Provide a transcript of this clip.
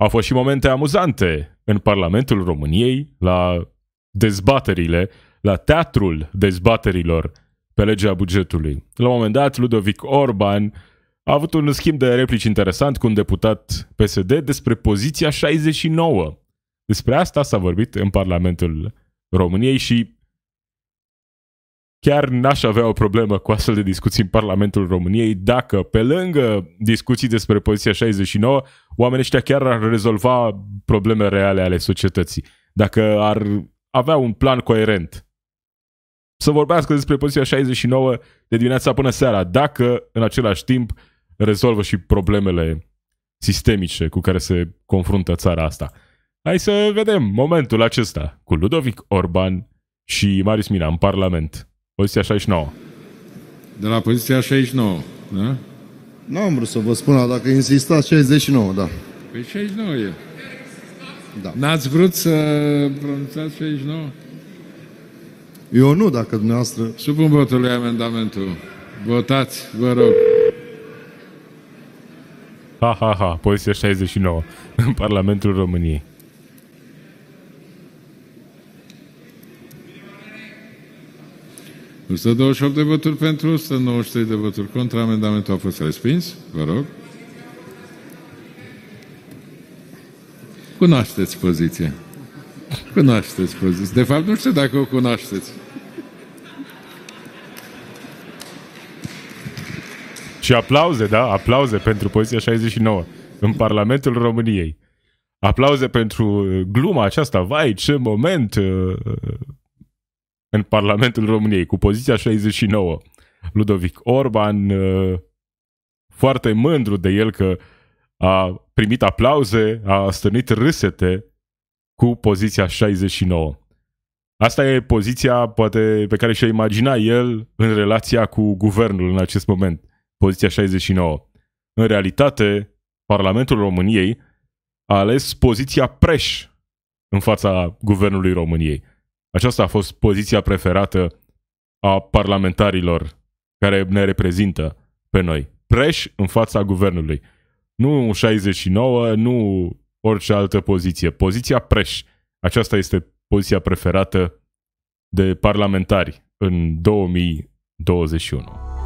Au fost și momente amuzante în Parlamentul României, la dezbaterile, la teatrul dezbaterilor pe legea bugetului. La un moment dat, Ludovic Orban a avut un schimb de replici interesant cu un deputat PSD despre poziția 69. Despre asta s-a vorbit în Parlamentul României și chiar n-aș avea o problemă cu astfel de discuții în Parlamentul României dacă, pe lângă discuții despre poziția 69, oamenii ăștia chiar ar rezolva probleme reale ale societății. Dacă ar avea un plan coerent. Să vorbească despre poziția 69 de dimineața până seara, dacă în același timp rezolvă și problemele sistemice cu care se confruntă țara asta. Hai să vedem momentul acesta cu Ludovic Orban și Marius Mina în Parlament. Poziția 69. De la poziția 69, da? Nu am vrut să vă spun, dacă insistați, 69, da. Păi 69 e. Da. N-ați vrut să pronunțați 69? Eu nu, dacă dumneavoastră... Supun votului amendamentul. Votați, vă rog. Ha, ha, ha, poziția 69 în Parlamentul României. 128 de voturi pentru, 193 de voturi contra. Amendamentul a fost respins. Vă rog. Cunoașteți poziția. Cunoașteți poziția. De fapt, nu știu dacă o cunoașteți. Și aplauze, da? Aplauze pentru poziția 69 în Parlamentul României. Aplauze pentru uh, gluma aceasta. Vai, ce moment! Uh, în Parlamentul României, cu poziția 69. Ludovic Orban, uh, foarte mândru de el că a primit aplauze, a stănit râsete cu poziția 69. Asta e poziția poate pe care și a imagina el în relația cu guvernul în acest moment, poziția 69. În realitate, Parlamentul României a ales poziția preș în fața guvernului României. Aceasta a fost poziția preferată a parlamentarilor care ne reprezintă pe noi. Preș în fața guvernului. Nu 69, nu orice altă poziție. Poziția preș. Aceasta este poziția preferată de parlamentari în 2021.